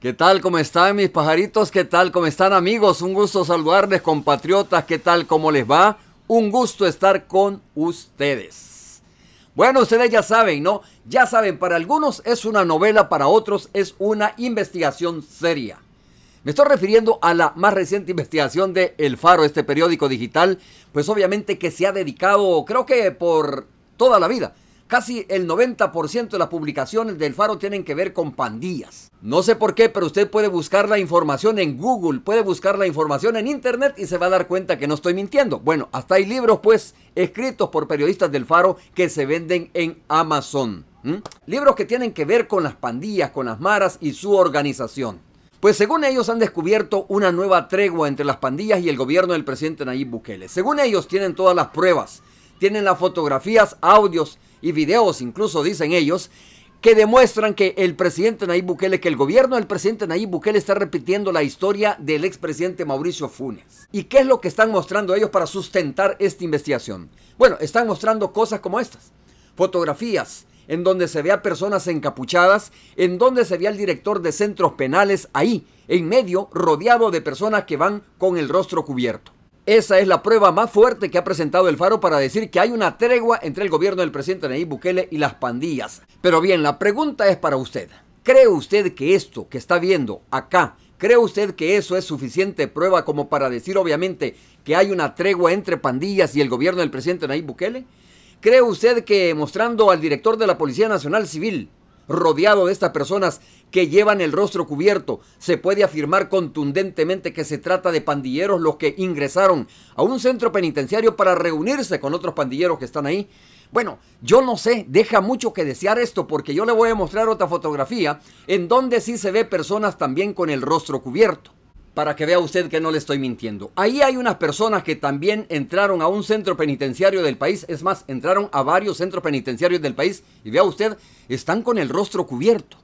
¿Qué tal? ¿Cómo están mis pajaritos? ¿Qué tal? ¿Cómo están amigos? Un gusto saludarles, compatriotas. ¿Qué tal? ¿Cómo les va? Un gusto estar con ustedes. Bueno, ustedes ya saben, ¿no? Ya saben, para algunos es una novela, para otros es una investigación seria. Me estoy refiriendo a la más reciente investigación de El Faro, este periódico digital, pues obviamente que se ha dedicado, creo que por toda la vida, Casi el 90% de las publicaciones del Faro tienen que ver con pandillas. No sé por qué, pero usted puede buscar la información en Google, puede buscar la información en Internet y se va a dar cuenta que no estoy mintiendo. Bueno, hasta hay libros pues escritos por periodistas del Faro que se venden en Amazon. Libros que tienen que ver con las pandillas, con las maras y su organización. Pues según ellos han descubierto una nueva tregua entre las pandillas y el gobierno del presidente Nayib Bukele. Según ellos tienen todas las pruebas tienen las fotografías, audios y videos, incluso dicen ellos, que demuestran que el presidente Nayib Bukele, que el gobierno del presidente Nayib Bukele está repitiendo la historia del expresidente Mauricio Funes. ¿Y qué es lo que están mostrando ellos para sustentar esta investigación? Bueno, están mostrando cosas como estas. Fotografías en donde se ve a personas encapuchadas, en donde se ve al director de centros penales ahí, en medio, rodeado de personas que van con el rostro cubierto. Esa es la prueba más fuerte que ha presentado el Faro para decir que hay una tregua entre el gobierno del presidente Nayib Bukele y las pandillas. Pero bien, la pregunta es para usted. ¿Cree usted que esto que está viendo acá, cree usted que eso es suficiente prueba como para decir obviamente que hay una tregua entre pandillas y el gobierno del presidente Nayib Bukele? ¿Cree usted que mostrando al director de la Policía Nacional Civil rodeado de estas personas que llevan el rostro cubierto, se puede afirmar contundentemente que se trata de pandilleros los que ingresaron a un centro penitenciario para reunirse con otros pandilleros que están ahí. Bueno, yo no sé, deja mucho que desear esto porque yo le voy a mostrar otra fotografía en donde sí se ve personas también con el rostro cubierto para que vea usted que no le estoy mintiendo. Ahí hay unas personas que también entraron a un centro penitenciario del país, es más, entraron a varios centros penitenciarios del país y vea usted, están con el rostro cubierto.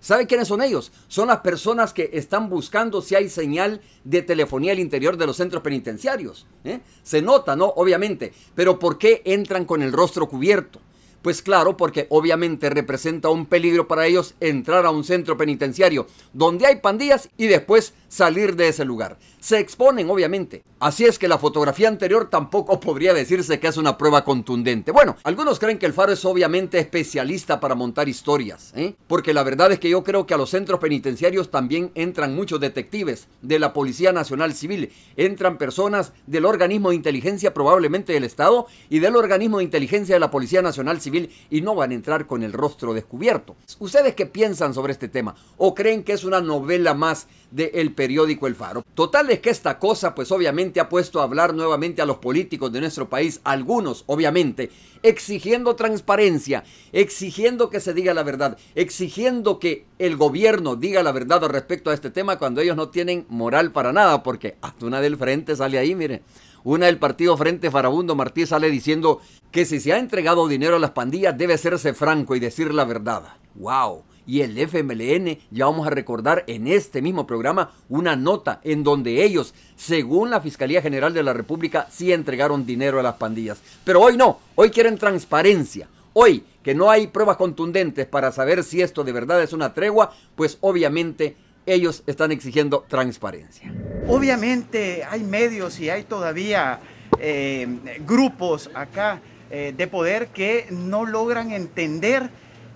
¿Sabe quiénes son ellos? Son las personas que están buscando si hay señal de telefonía al interior de los centros penitenciarios. ¿eh? Se nota, ¿no? Obviamente. Pero ¿por qué entran con el rostro cubierto? Pues claro, porque obviamente representa un peligro para ellos entrar a un centro penitenciario donde hay pandillas y después salir de ese lugar. Se exponen, obviamente. Así es que la fotografía anterior tampoco podría decirse que es una prueba contundente. Bueno, algunos creen que el Faro es obviamente especialista para montar historias, ¿eh? porque la verdad es que yo creo que a los centros penitenciarios también entran muchos detectives de la Policía Nacional Civil, entran personas del organismo de inteligencia probablemente del Estado y del organismo de inteligencia de la Policía Nacional Civil y no van a entrar con el rostro descubierto. ¿Ustedes qué piensan sobre este tema? ¿O creen que es una novela más del periódico El Faro? Total es que esta cosa pues obviamente ha puesto a hablar nuevamente a los políticos de nuestro país, algunos obviamente, exigiendo transparencia, exigiendo que se diga la verdad, exigiendo que el gobierno diga la verdad respecto a este tema cuando ellos no tienen moral para nada, porque hasta una del frente sale ahí, mire. Una del partido Frente Farabundo Martí sale diciendo que si se ha entregado dinero a las pandillas debe hacerse franco y decir la verdad. ¡Wow! y el FMLN, ya vamos a recordar en este mismo programa una nota en donde ellos, según la Fiscalía General de la República, sí entregaron dinero a las pandillas. Pero hoy no, hoy quieren transparencia. Hoy, que no hay pruebas contundentes para saber si esto de verdad es una tregua, pues obviamente ellos están exigiendo transparencia. Obviamente hay medios y hay todavía eh, grupos acá eh, de poder que no logran entender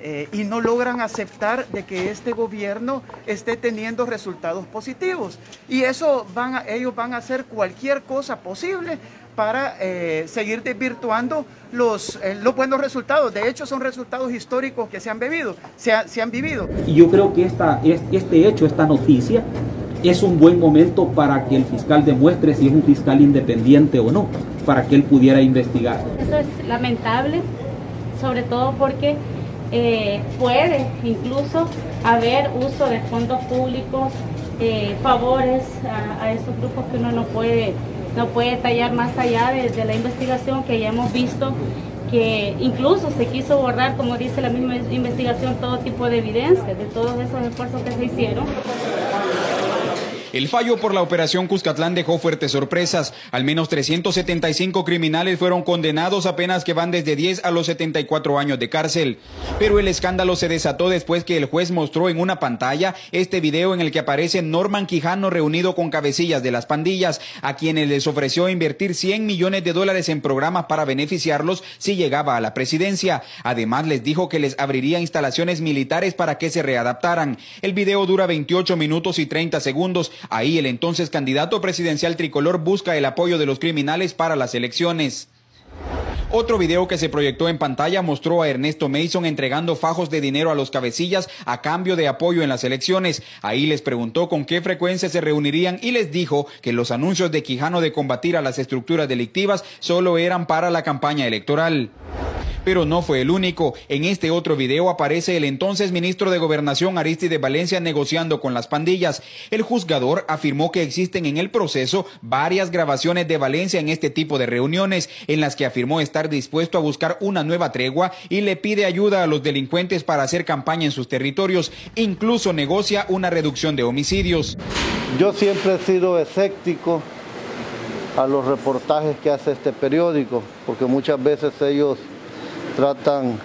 eh, y no logran aceptar de que este gobierno esté teniendo resultados positivos. Y eso van ellos van a hacer cualquier cosa posible para eh, seguir desvirtuando los, eh, los, buenos resultados. De hecho, son resultados históricos que se han, bebido, se, se han vivido. Y yo creo que esta, este hecho, esta noticia, es un buen momento para que el fiscal demuestre si es un fiscal independiente o no, para que él pudiera investigar. Eso es lamentable, sobre todo porque eh, puede incluso haber uso de fondos públicos, eh, favores a, esos grupos que uno no puede, no puede tallar más allá de, de la investigación que ya hemos visto que incluso se quiso borrar, como dice la misma investigación, todo tipo de evidencia de todos esos esfuerzos que se hicieron. El fallo por la operación Cuscatlán dejó fuertes sorpresas. Al menos 375 criminales fueron condenados apenas que van desde 10 a los 74 años de cárcel. Pero el escándalo se desató después que el juez mostró en una pantalla este video en el que aparece Norman Quijano reunido con cabecillas de las pandillas, a quienes les ofreció invertir 100 millones de dólares en programas para beneficiarlos si llegaba a la presidencia. Además les dijo que les abriría instalaciones militares para que se readaptaran. El video dura 28 minutos y 30 segundos Ahí el entonces candidato presidencial tricolor busca el apoyo de los criminales para las elecciones. Otro video que se proyectó en pantalla mostró a Ernesto Mason entregando fajos de dinero a los cabecillas a cambio de apoyo en las elecciones. Ahí les preguntó con qué frecuencia se reunirían y les dijo que los anuncios de Quijano de combatir a las estructuras delictivas solo eran para la campaña electoral pero no fue el único. En este otro video aparece el entonces ministro de Gobernación de Valencia negociando con las pandillas. El juzgador afirmó que existen en el proceso varias grabaciones de Valencia en este tipo de reuniones, en las que afirmó estar dispuesto a buscar una nueva tregua y le pide ayuda a los delincuentes para hacer campaña en sus territorios. Incluso negocia una reducción de homicidios. Yo siempre he sido escéptico a los reportajes que hace este periódico, porque muchas veces ellos tratan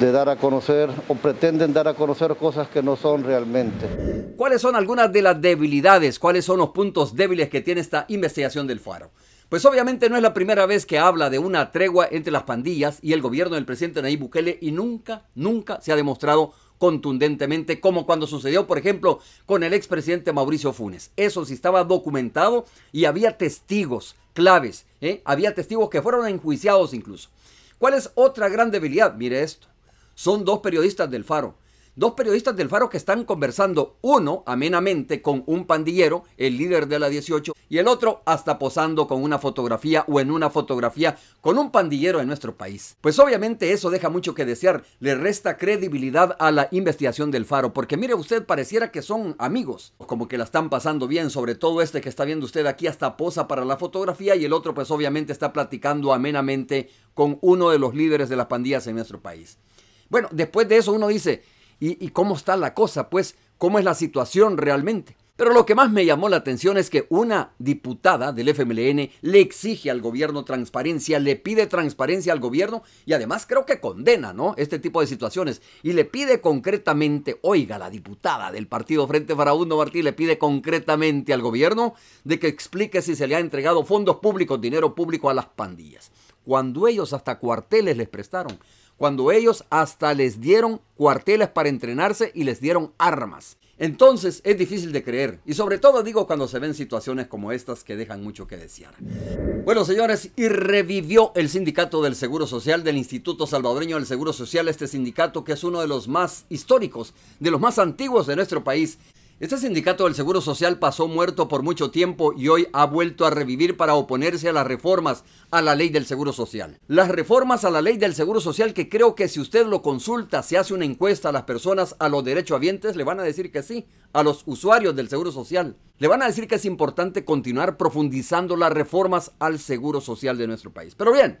de dar a conocer o pretenden dar a conocer cosas que no son realmente. ¿Cuáles son algunas de las debilidades? ¿Cuáles son los puntos débiles que tiene esta investigación del Faro? Pues obviamente no es la primera vez que habla de una tregua entre las pandillas y el gobierno del presidente Nayib Bukele y nunca, nunca se ha demostrado contundentemente, como cuando sucedió, por ejemplo, con el expresidente Mauricio Funes. Eso sí estaba documentado y había testigos claves, ¿eh? había testigos que fueron enjuiciados incluso. ¿Cuál es otra gran debilidad? Mire esto. Son dos periodistas del Faro. Dos periodistas del Faro que están conversando, uno amenamente con un pandillero, el líder de la 18, y el otro hasta posando con una fotografía o en una fotografía con un pandillero en nuestro país. Pues obviamente eso deja mucho que desear, le resta credibilidad a la investigación del Faro, porque mire usted, pareciera que son amigos, como que la están pasando bien, sobre todo este que está viendo usted aquí hasta posa para la fotografía y el otro pues obviamente está platicando amenamente con uno de los líderes de las pandillas en nuestro país. Bueno, después de eso uno dice, y, cómo está la cosa, pues, cómo es la situación realmente. Pero lo que más me llamó la atención es que una diputada del FMLN le exige al gobierno transparencia, le pide transparencia al gobierno y además creo que condena, ¿no? Este tipo de situaciones. Y le pide concretamente, oiga, la diputada del partido Frente Faraundo Martí le pide concretamente al gobierno de que explique si se le ha entregado fondos públicos, dinero público a las pandillas. Cuando ellos hasta cuarteles les prestaron cuando ellos hasta les dieron cuarteles para entrenarse y les dieron armas. Entonces es difícil de creer y sobre todo digo cuando se ven situaciones como estas que dejan mucho que desear. Bueno señores, y revivió el sindicato del Seguro Social del Instituto Salvadoreño del Seguro Social, este sindicato que es uno de los más históricos, de los más antiguos de nuestro país este sindicato del Seguro Social pasó muerto por mucho tiempo y hoy ha vuelto a revivir para oponerse a las reformas a la ley del Seguro Social. Las reformas a la ley del Seguro Social que creo que si usted lo consulta, se hace una encuesta a las personas, a los derechohabientes, le van a decir que sí, a los usuarios del Seguro Social. Le van a decir que es importante continuar profundizando las reformas al Seguro Social de nuestro país. Pero bien,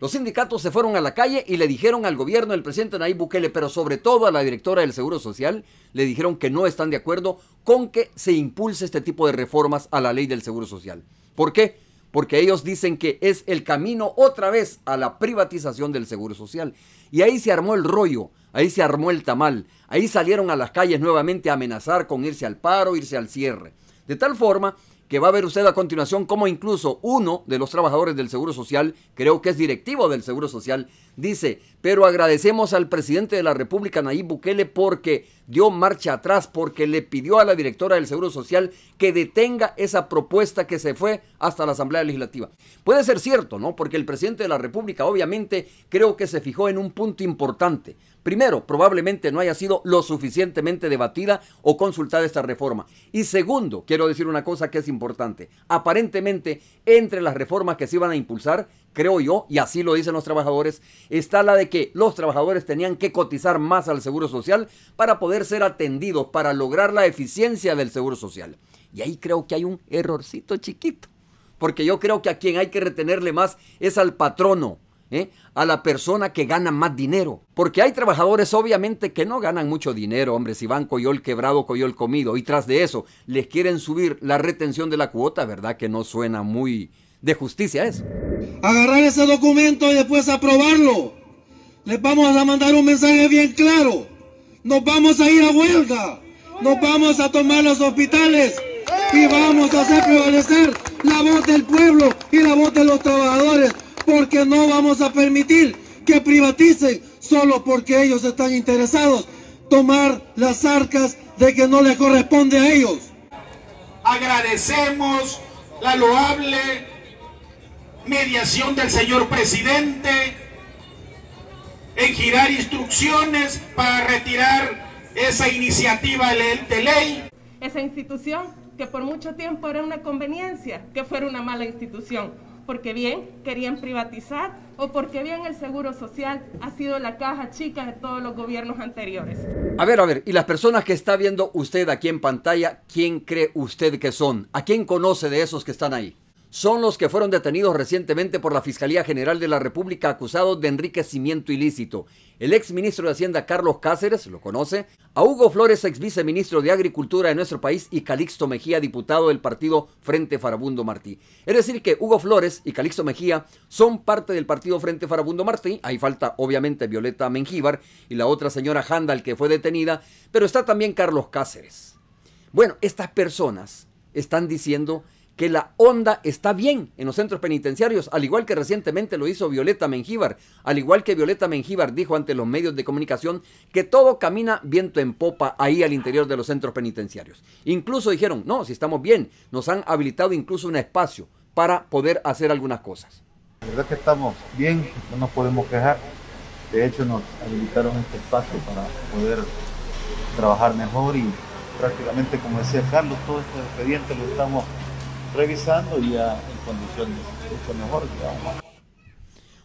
los sindicatos se fueron a la calle y le dijeron al gobierno del presidente Nayib Bukele, pero sobre todo a la directora del Seguro Social, le dijeron que no están de acuerdo con que se impulse este tipo de reformas a la ley del Seguro Social. ¿Por qué? Porque ellos dicen que es el camino otra vez a la privatización del Seguro Social. Y ahí se armó el rollo, ahí se armó el tamal, ahí salieron a las calles nuevamente a amenazar con irse al paro, irse al cierre. De tal forma que va a ver usted a continuación cómo incluso uno de los trabajadores del Seguro Social, creo que es directivo del Seguro Social, dice, pero agradecemos al presidente de la República, Nayib Bukele, porque dio marcha atrás, porque le pidió a la directora del Seguro Social que detenga esa propuesta que se fue hasta la Asamblea Legislativa. Puede ser cierto, ¿no? Porque el presidente de la República obviamente creo que se fijó en un punto importante. Primero, probablemente no haya sido lo suficientemente debatida o consultada esta reforma. Y segundo, quiero decir una cosa que es importante. Aparentemente, entre las reformas que se iban a impulsar, creo yo, y así lo dicen los trabajadores, está la de que los trabajadores tenían que cotizar más al Seguro Social para poder ser atendidos, para lograr la eficiencia del Seguro Social. Y ahí creo que hay un errorcito chiquito porque yo creo que a quien hay que retenerle más es al patrono, ¿eh? a la persona que gana más dinero. Porque hay trabajadores obviamente que no ganan mucho dinero, hombre, si van coyol quebrado, coyol comido, y tras de eso les quieren subir la retención de la cuota, ¿verdad? Que no suena muy de justicia eso. Agarrar ese documento y después aprobarlo. Les vamos a mandar un mensaje bien claro. Nos vamos a ir a huelga. Nos vamos a tomar los hospitales y vamos a hacer prevalecer la voz del pueblo y la voz de los trabajadores, porque no vamos a permitir que privaticen solo porque ellos están interesados tomar las arcas de que no les corresponde a ellos. Agradecemos la loable mediación del señor presidente en girar instrucciones para retirar esa iniciativa de ley. Esa institución que por mucho tiempo era una conveniencia que fuera una mala institución, porque bien querían privatizar o porque bien el Seguro Social ha sido la caja chica de todos los gobiernos anteriores. A ver, a ver, y las personas que está viendo usted aquí en pantalla, ¿quién cree usted que son? ¿A quién conoce de esos que están ahí? son los que fueron detenidos recientemente por la Fiscalía General de la República acusados de enriquecimiento ilícito. El ex ministro de Hacienda Carlos Cáceres, lo conoce, a Hugo Flores, ex viceministro de Agricultura de nuestro país, y Calixto Mejía, diputado del partido Frente Farabundo Martí. Es decir, que Hugo Flores y Calixto Mejía son parte del partido Frente Farabundo Martí. Ahí falta, obviamente, Violeta Mengíbar y la otra señora Handal, que fue detenida, pero está también Carlos Cáceres. Bueno, estas personas están diciendo que la onda está bien en los centros penitenciarios, al igual que recientemente lo hizo Violeta Mengíbar, al igual que Violeta Mengíbar dijo ante los medios de comunicación que todo camina viento en popa ahí al interior de los centros penitenciarios. Incluso dijeron, no, si estamos bien, nos han habilitado incluso un espacio para poder hacer algunas cosas. La verdad que estamos bien, no nos podemos quejar. De hecho, nos habilitaron este espacio para poder trabajar mejor y prácticamente, como decía Carlos, todo este expediente lo estamos revisando ya en condiciones mucho mejor,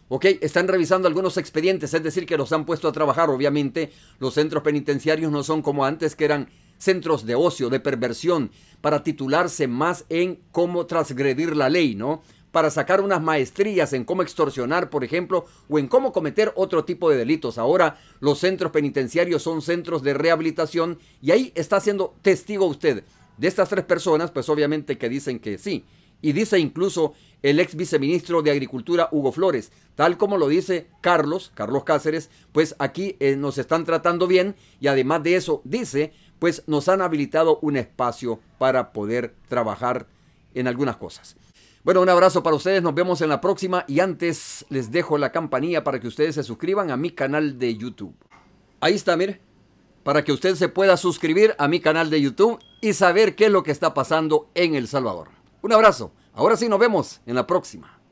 Ok, están revisando algunos expedientes, es decir, que los han puesto a trabajar, obviamente. Los centros penitenciarios no son como antes, que eran centros de ocio, de perversión, para titularse más en cómo transgredir la ley, ¿no? Para sacar unas maestrías en cómo extorsionar, por ejemplo, o en cómo cometer otro tipo de delitos. Ahora los centros penitenciarios son centros de rehabilitación y ahí está siendo testigo usted de estas tres personas, pues obviamente que dicen que sí. Y dice incluso el ex viceministro de Agricultura, Hugo Flores, tal como lo dice Carlos, Carlos Cáceres, pues aquí eh, nos están tratando bien y además de eso dice, pues nos han habilitado un espacio para poder trabajar en algunas cosas. Bueno, un abrazo para ustedes, nos vemos en la próxima y antes les dejo la campanilla para que ustedes se suscriban a mi canal de YouTube. Ahí está, mire para que usted se pueda suscribir a mi canal de YouTube y saber qué es lo que está pasando en El Salvador. Un abrazo. Ahora sí nos vemos en la próxima.